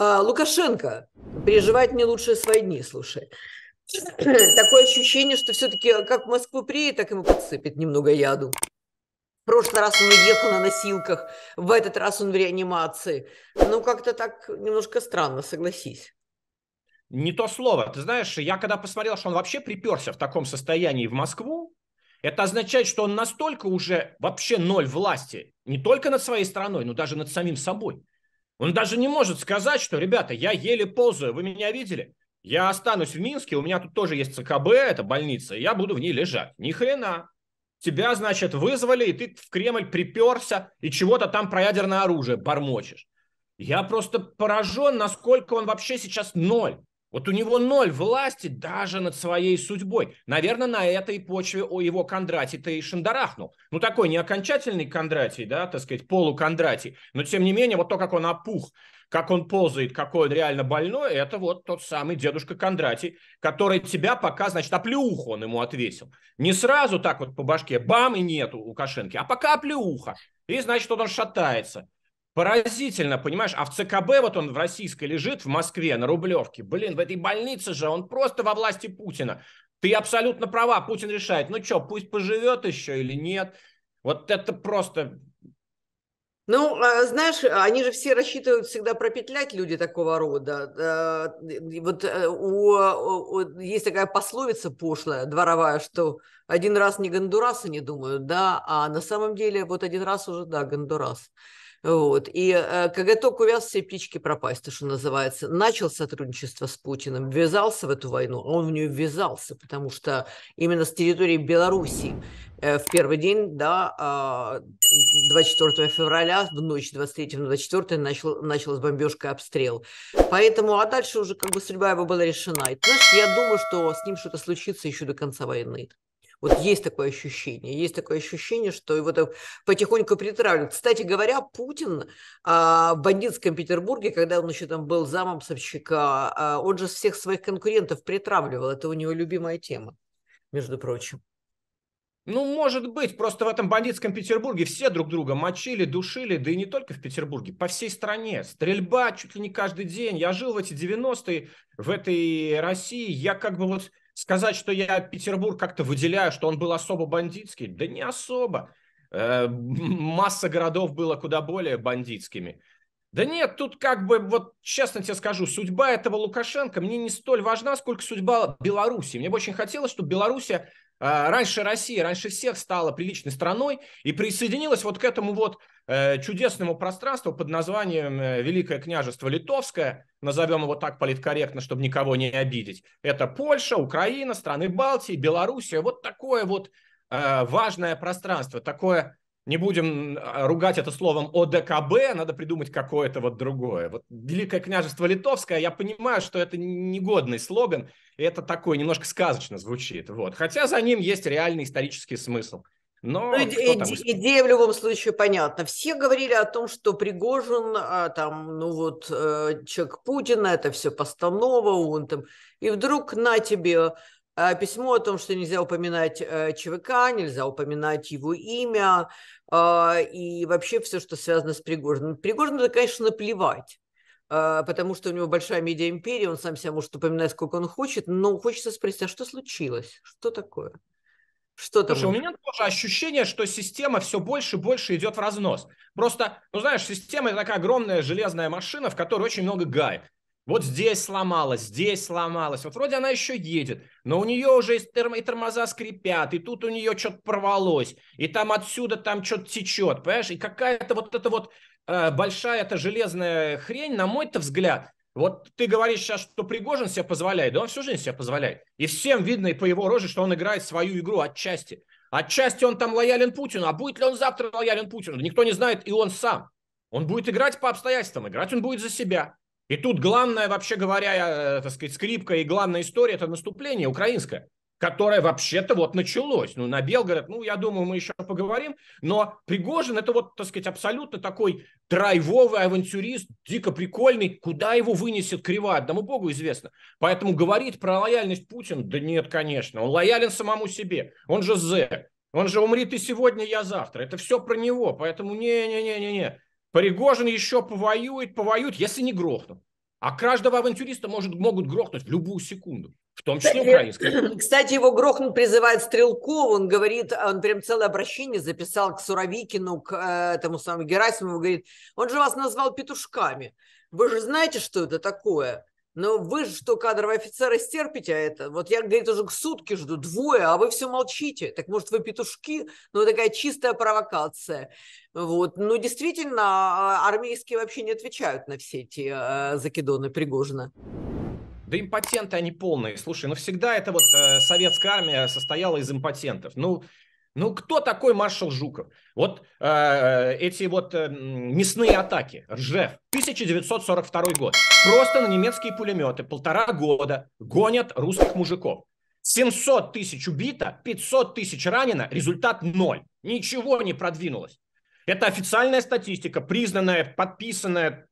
А, Лукашенко, переживать не лучшие свои дни, слушай. Такое ощущение, что все-таки как в Москву приедет, так ему подсыпет немного яду. В прошлый раз он уехал на носилках, в этот раз он в реанимации. Ну, как-то так немножко странно, согласись. Не то слово. Ты знаешь, я когда посмотрел, что он вообще приперся в таком состоянии в Москву, это означает, что он настолько уже вообще ноль власти, не только над своей страной, но даже над самим собой. Он даже не может сказать, что, ребята, я еле ползаю, вы меня видели? Я останусь в Минске, у меня тут тоже есть ЦКБ, это больница, и я буду в ней лежать. Ни хрена. Тебя, значит, вызвали, и ты в Кремль приперся, и чего-то там про ядерное оружие бормочешь. Я просто поражен, насколько он вообще сейчас ноль. Вот у него ноль власти даже над своей судьбой. Наверное, на этой почве о его Кондратий-то и шандарахнул. Ну, такой не окончательный Кондратий, да, так сказать, полукондратий. Но, тем не менее, вот то, как он опух, как он ползает, какой он реально больной, это вот тот самый дедушка Кондратий, который тебя пока, значит, оплеуху он ему ответил. Не сразу так вот по башке, бам, и нету у Лукашенко, а пока оплеуха. И, значит, вот он шатается. Поразительно, понимаешь, а в ЦКБ вот он в российской лежит, в Москве, на Рублевке. Блин, в этой больнице же он просто во власти Путина. Ты абсолютно права, Путин решает, ну что, пусть поживет еще или нет. Вот это просто... Ну, а, знаешь, они же все рассчитывают всегда пропетлять люди такого рода. Вот э, у, у, есть такая пословица пошлая, дворовая, что один раз не гондурасы не думают, да, а на самом деле вот один раз уже, да, гондурас. Вот. И э, коготок увяз, все птички пропасть, то, что называется. Начал сотрудничество с Путиным, ввязался в эту войну, а он в нее ввязался, потому что именно с территории Белоруссии э, в первый день, да, 24 а, февраля, в ночь 23 на 24 начал, началась бомбежка и обстрел. Поэтому, а дальше уже как бы судьба его была решена. И, знаешь, я думаю, что с ним что-то случится еще до конца войны. Вот есть такое ощущение, есть такое ощущение, что его там потихоньку притравливают. Кстати говоря, Путин а, в бандитском Петербурге, когда он еще там был замом Собчака, а, он же всех своих конкурентов притравливал. Это у него любимая тема, между прочим. Ну, может быть, просто в этом бандитском Петербурге все друг друга мочили, душили, да и не только в Петербурге, по всей стране. Стрельба чуть ли не каждый день. Я жил в эти 90-е, в этой России. Я как бы вот Сказать, что я Петербург как-то выделяю, что он был особо бандитский, да не особо. Э, масса городов была куда более бандитскими. Да нет, тут как бы, вот честно тебе скажу, судьба этого Лукашенко мне не столь важна, сколько судьба Беларуси. Мне бы очень хотелось, чтобы Беларусь а, раньше Россия, раньше всех стала приличной страной и присоединилась вот к этому вот э, чудесному пространству под названием э, Великое княжество Литовское, назовем его так политкорректно, чтобы никого не обидеть. Это Польша, Украина, страны Балтии, Белоруссия, вот такое вот э, важное пространство, такое не будем а, ругать это словом ОДКБ, надо придумать какое-то вот другое. Вот Великое княжество Литовское, я понимаю, что это негодный слоган, и это такое немножко сказочно звучит. Вот. Хотя за ним есть реальный исторический смысл. Но ну, иде- идея в любом случае понятна. Все говорили о том, что Пригожин, а, там, ну вот, э, человек Путина, это все постанова, он там. И вдруг на тебе Э, письмо о том, что нельзя упоминать э, ЧВК, нельзя упоминать его имя э, и вообще все, что связано с Пригожиным. Пригожину, это, конечно, наплевать потому что у него большая медиа-империя, он сам себя может упоминать, сколько он хочет, но хочется спросить, а что случилось? Что такое? Что там? у меня тоже ощущение, что система все больше и больше идет в разнос. Просто, ну знаешь, система – это такая огромная железная машина, в которой очень много гаек. Вот здесь сломалась, здесь сломалась. Вот вроде она еще едет, но у нее уже и, терм... и тормоза скрипят, и тут у нее что-то порвалось, и там отсюда там что-то течет, понимаешь? И какая-то вот эта вот э, большая эта железная хрень, на мой-то взгляд, вот ты говоришь сейчас, что Пригожин себе позволяет, да он всю жизнь себе позволяет. И всем видно и по его роже, что он играет свою игру отчасти. Отчасти он там лоялен Путину, а будет ли он завтра лоялен Путину? Никто не знает, и он сам. Он будет играть по обстоятельствам, играть он будет за себя. И тут главная, вообще говоря, э, так сказать, скрипка и главная история – это наступление украинское, которое вообще-то вот началось. Ну, на Белгород, ну, я думаю, мы еще поговорим. Но Пригожин – это вот, так сказать, абсолютно такой драйвовый авантюрист, дико прикольный. Куда его вынесет криво, одному богу известно. Поэтому говорить про лояльность Путина, да нет, конечно. Он лоялен самому себе. Он же зэк. Он же умрет и сегодня, я завтра. Это все про него. Поэтому не-не-не-не-не. Пригожин еще повоюет, повоюет, если не грохнут. А каждого авантюриста может, могут грохнуть в любую секунду. В том числе кстати, Кстати, его грохнут призывает Стрелков. Он говорит, а, он прям целое обращение записал к Суровикину, к э, тому самому Герасимову. Говорит, он же вас назвал петушками. Вы же знаете, что это такое? Но вы же что, кадровые офицеры, стерпите а это? Вот я, говорит, уже к сутки жду, двое, а вы все молчите. Так может, вы петушки? Ну, такая чистая провокация. Вот. Ну, действительно, а, армейские вообще не отвечают на все эти э, закидоны Пригожина. Да импотенты они полные. Слушай, ну всегда это вот э, советская армия состояла из импотентов. Ну, ну, кто такой маршал Жуков? Вот э, эти вот э, мясные атаки, Ржев, 1942 год. Просто на немецкие пулеметы полтора года гонят русских мужиков. 700 тысяч убито, 500 тысяч ранено, результат ноль. Ничего не продвинулось. Это официальная статистика, признанная, подписанная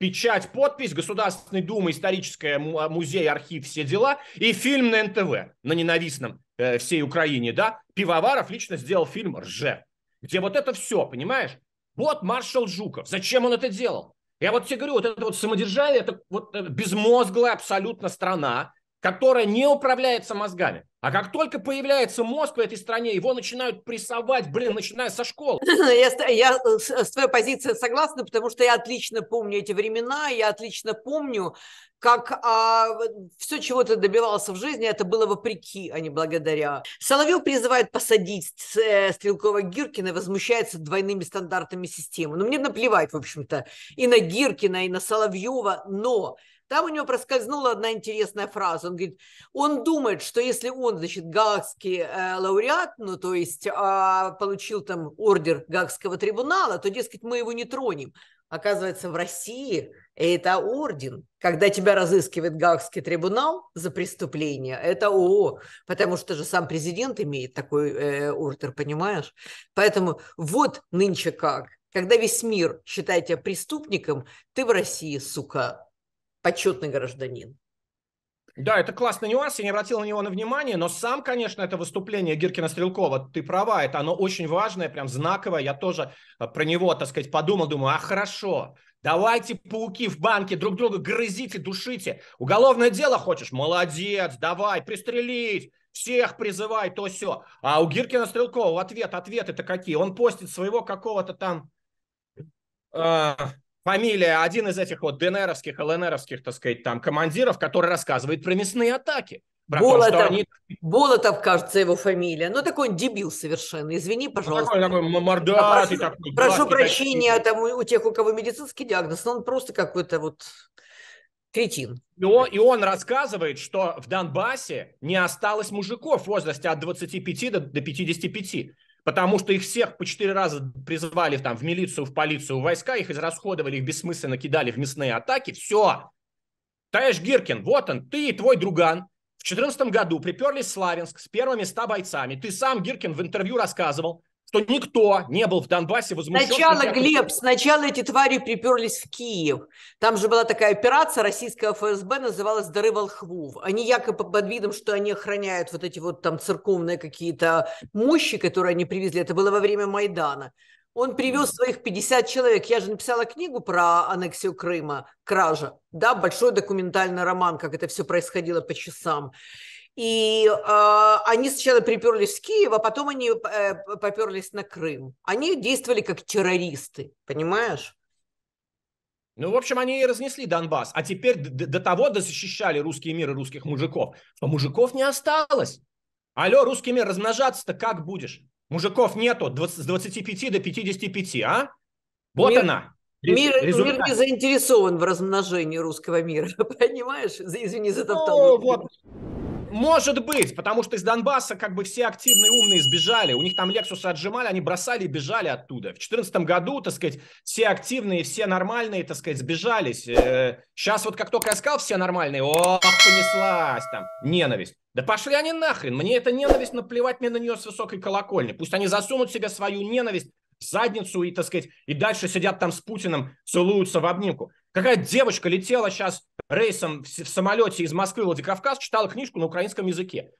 печать, подпись, Государственной Думы, историческое а, музей, архив, все дела, и фильм на НТВ, на ненавистном э, всей Украине, да, Пивоваров лично сделал фильм «Рже», где вот это все, понимаешь? Вот маршал Жуков, зачем он это делал? Я вот тебе говорю, вот это вот самодержавие, это вот э, безмозглая абсолютно страна, которая не управляется мозгами. А как только появляется мозг в этой стране, его начинают прессовать, блин, начиная со школы. Я, я с твоей позиции согласна, потому что я отлично помню эти времена, я отлично помню, как а, все, чего ты добивался в жизни, это было вопреки, а не благодаря. Соловьев призывает посадить Стрелкова Гиркина, возмущается двойными стандартами системы. Но ну, мне наплевать, в общем-то, и на Гиркина, и на Соловьева, но там у него проскользнула одна интересная фраза. Он говорит, он думает, что если он, значит, гагский э, лауреат, ну, то есть э, получил там ордер гагского трибунала, то, дескать, мы его не тронем. Оказывается, в России это орден. Когда тебя разыскивает гагский трибунал за преступление, это ООО, потому что же сам президент имеет такой э, ордер, понимаешь? Поэтому вот нынче как. Когда весь мир считает тебя преступником, ты в России, сука, почетный гражданин. Да, это классный нюанс, я не обратил на него на внимание, но сам, конечно, это выступление Гиркина Стрелкова, ты права, это оно очень важное, прям знаковое, я тоже э, про него, так сказать, подумал, думаю, а хорошо, давайте пауки в банке друг друга грызите, душите, уголовное дело хочешь, молодец, давай, пристрелить, всех призывай, то все. А у Гиркина Стрелкова ответ, ответы-то какие, он постит своего какого-то там... Э, фамилия, один из этих вот ДНРовских, ЛНРовских, так сказать, там, командиров, который рассказывает про мясные атаки. Про Болотов, то, они... Болотов, кажется, его фамилия. Ну, такой он дебил совершенно, извини, пожалуйста. Ну, такой, такой мордатый а прошу, такой. Прошу прощения такой. Там, у тех, у кого медицинский диагноз, но он просто какой-то вот кретин. И он, и он рассказывает, что в Донбассе не осталось мужиков в возрасте от 25 до, до 55 потому что их всех по четыре раза призвали там, в милицию, в полицию, в войска, их израсходовали, их бессмысленно кидали в мясные атаки, все. Таэш Гиркин, вот он, ты и твой друган. В 2014 году приперлись в Славянск с первыми ста бойцами. Ты сам, Гиркин, в интервью рассказывал, что никто не был в Донбассе возмущен. Сначала, Глеб, сначала эти твари приперлись в Киев. Там же была такая операция российского ФСБ, называлась «Дары волхвов». Они якобы под видом, что они охраняют вот эти вот там церковные какие-то мощи, которые они привезли. Это было во время Майдана. Он привез своих 50 человек. Я же написала книгу про аннексию Крыма, кража. Да, большой документальный роман, как это все происходило по часам. И э, они сначала приперлись в Киев, а потом они э, поперлись на Крым. Они действовали как террористы, понимаешь? Ну, в общем, они и разнесли Донбасс. А теперь до, до того защищали русский мир и русских мужиков, а мужиков не осталось. Алло, русский мир, размножаться-то как будешь? Мужиков нету 20, с 25 до 55, а? Вот мир, она. Мир, мир не заинтересован в размножении русского мира, понимаешь? Извини за топтанную. Ну, вот. Может быть, потому что из Донбасса как бы все активные умные сбежали. У них там Лексусы отжимали, они бросали и бежали оттуда. В 2014 году, так сказать, все активные, все нормальные, так сказать, сбежались. Сейчас э, вот как только я сказал все нормальные, ох, понеслась там ненависть. Да пошли они нахрен, мне эта ненависть, наплевать мне на нее с высокой колокольни. Пусть они засунут себе свою ненависть в задницу и, так сказать, и дальше сидят там с Путиным, целуются в обнимку. Какая девочка летела сейчас рейсом в самолете из Москвы в Владикавказ читала книжку на украинском языке.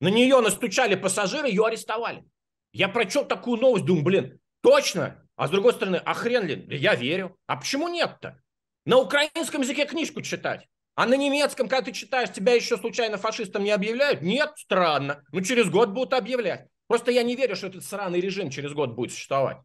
На нее настучали пассажиры, ее арестовали. Я прочел такую новость, думаю, блин, точно? А с другой стороны, а хрен ли? Я верю. А почему нет-то? На украинском языке книжку читать. А на немецком, когда ты читаешь, тебя еще случайно фашистом не объявляют? Нет, странно. Ну, через год будут объявлять. Просто я не верю, что этот сраный режим через год будет существовать.